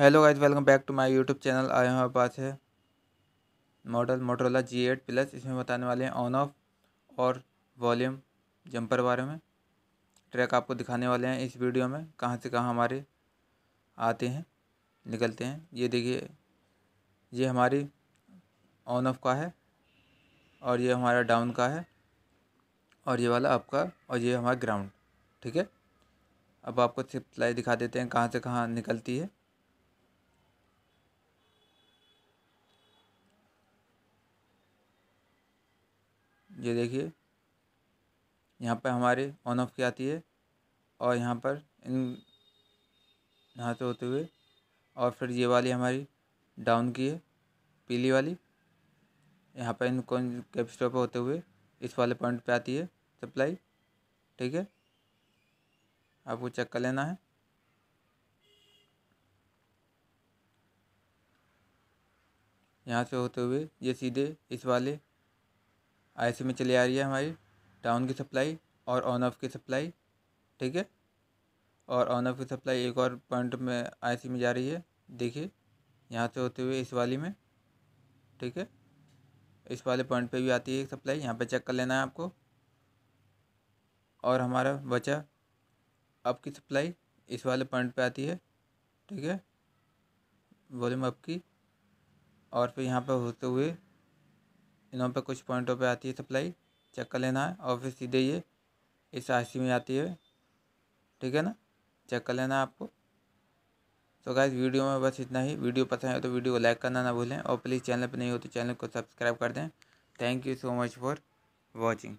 hello guys welcome back to my YouTube channel आए हमारे पास है model Motorola G eight plus इसमें बताने वाले हैं ऑन ऑफ और वॉल्यूम जंपर बारे में ट्रैक आपको दिखाने वाले हैं इस वीडियो में कहाँ से कहाँ हमारे आते हैं निकलते हैं ये देखिए ये हमारी ऑन ऑफ का है और ये हमारा डाउन का है और ये वाला आपका और ये हमारा ग्राउंड ठीक है अब आपको सिप्लाई दिखा देते हैं कहाँ से कहाँ निकलती है ये देखिए यहाँ पर हमारे ऑन ऑफ की आती है और यहाँ पर इन यहाँ से होते हुए और फिर ये वाली हमारी डाउन की है पीली वाली यहाँ पर इन कौन कैपेसिटर पर होते हुए इस वाले पॉइंट पे आती है सप्लाई ठीक है आपको चेक कर लेना है यहाँ से होते हुए ये सीधे इस वाले आईसी में चली आ रही है हमारी डाउन की सप्लाई और ऑन ऑफ की सप्लाई ठीक है और ऑन ऑफ की सप्लाई एक और पॉइंट में आईसी में जा रही है देखिए यहाँ से होते हुए इस वाली में ठीक है इस वाले पॉइंट पे भी आती है सप्लाई यहाँ पे चेक कर लेना है आपको और हमारा बचा अप की सप्लाई इस वाले पॉइंट पे आती है ठीक है वॉल्यूम अप की और फिर यहाँ पर होते हुए इन्हों पे कुछ पॉइंटों पे आती है सप्लाई चेक कर लेना है और फिर सीधे ये इस आर में आती है ठीक है ना चेक कर लेना है आपको तो गाइज वीडियो में बस इतना ही वीडियो पसंद है तो वीडियो को लाइक करना ना भूलें और प्लीज़ चैनल पर नहीं हो तो चैनल को सब्सक्राइब कर दें thank you so much for watching